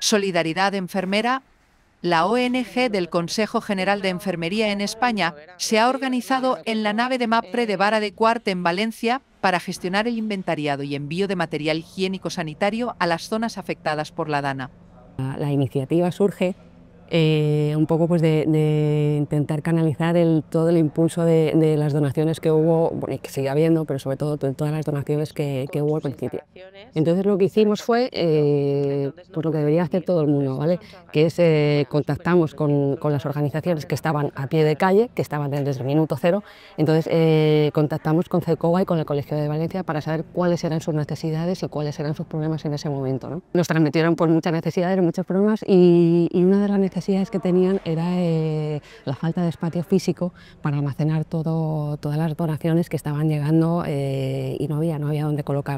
Solidaridad Enfermera, la ONG del Consejo General de Enfermería en España, se ha organizado en la nave de MAPRE de Vara de Cuarte, en Valencia para gestionar el inventariado y envío de material higiénico sanitario a las zonas afectadas por la DANA. La iniciativa surge eh, un poco pues de, intentar canalizar todo el impulso de, las donaciones que hubo, y que sigue habiendo, pero sobre todo todas las donaciones que, hubo al principio. Entonces lo que hicimos fue eh, pues, lo que debería hacer todo el mundo, ¿vale? que es eh, contactamos con, las organizaciones que estaban a pie de calle, que estaban desde el minuto cero, entonces contactamos con CECOA y con el Colegio de Valencia para saber cuáles eran sus necesidades y cuáles eran sus problemas en ese momento. Nos transmitieron pues, muchas necesidades, muchos problemas y, y una de las necesidades las necesidades que tenían era eh, la falta de espacio físico para almacenar todas las donaciones que estaban llegando eh, y no había, no había dónde colocarlas.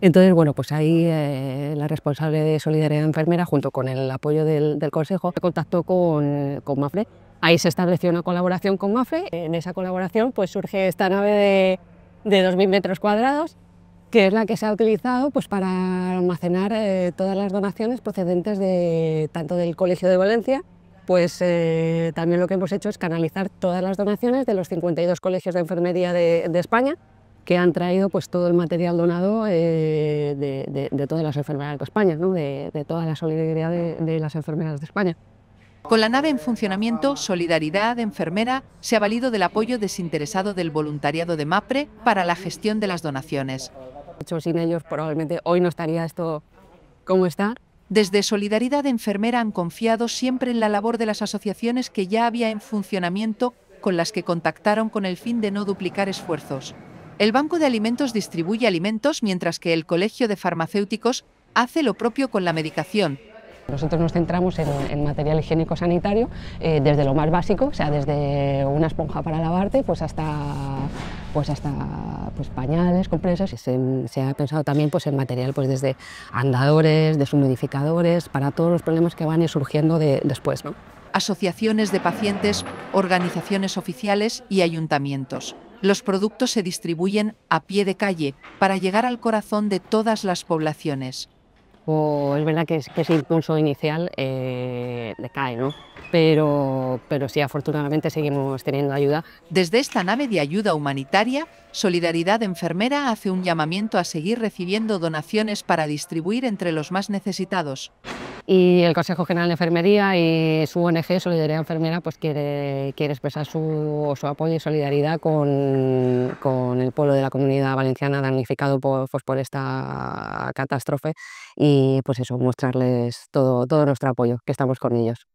Entonces, bueno, pues ahí eh, la responsable de Solidaridad Enfermera, junto con el apoyo del, Consejo, contactó con, MAFRE. Ahí se estableció una colaboración con MAFRE. En esa colaboración pues, surge esta nave de 2.000 metros cuadrados que es la que se ha utilizado pues, para almacenar eh, todas las donaciones procedentes de, tanto del Colegio de Valencia, pues eh, también lo que hemos hecho es canalizar todas las donaciones de los 52 colegios de enfermería de, España, que han traído pues, todo el material donado eh, de, todas las enfermeras de España, de, de, toda la solidaridad de, las enfermeras de España. Con la nave en funcionamiento, Solidaridad Enfermera se ha valido del apoyo desinteresado del voluntariado de MAPRE para la gestión de las donaciones sin ellos probablemente hoy no estaría esto como está. Desde Solidaridad Enfermera han confiado siempre en la labor de las asociaciones que ya había en funcionamiento con las que contactaron con el fin de no duplicar esfuerzos. El Banco de Alimentos distribuye alimentos mientras que el Colegio de Farmacéuticos hace lo propio con la medicación, nosotros nos centramos en, material higiénico sanitario eh, desde lo más básico, o sea, desde una esponja para lavarte pues hasta, pues hasta pues pañales, compresas. Se, ha pensado también pues, en material pues, desde andadores, deshumidificadores, para todos los problemas que van surgiendo después. ¿no? Asociaciones de pacientes, organizaciones oficiales y ayuntamientos. Los productos se distribuyen a pie de calle para llegar al corazón de todas las poblaciones. Pues es verdad que, es, ese impulso inicial eh, decae, ¿no? Pero, pero sí, afortunadamente seguimos teniendo ayuda. Desde esta nave de ayuda humanitaria, Solidaridad Enfermera hace un llamamiento a seguir recibiendo donaciones para distribuir entre los más necesitados. Y el Consejo General de Enfermería y su ONG, Solidaridad Enfermera, pues quiere, expresar su, apoyo y solidaridad con, el pueblo de la comunidad valenciana damnificado pues por, esta catástrofe y pues eso, mostrarles todo nuestro apoyo, que estamos con ellos.